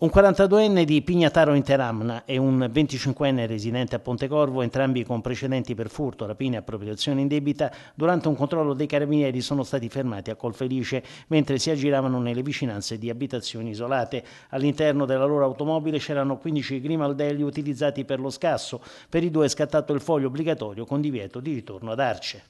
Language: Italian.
Un 42enne di Pignataro in Teramna e un 25enne residente a Pontecorvo, entrambi con precedenti per furto, rapine e appropriazione in debita, durante un controllo dei carabinieri sono stati fermati a Colfelice mentre si aggiravano nelle vicinanze di abitazioni isolate. All'interno della loro automobile c'erano 15 grimaldelli utilizzati per lo scasso. Per i due è scattato il foglio obbligatorio con divieto di ritorno ad Arce.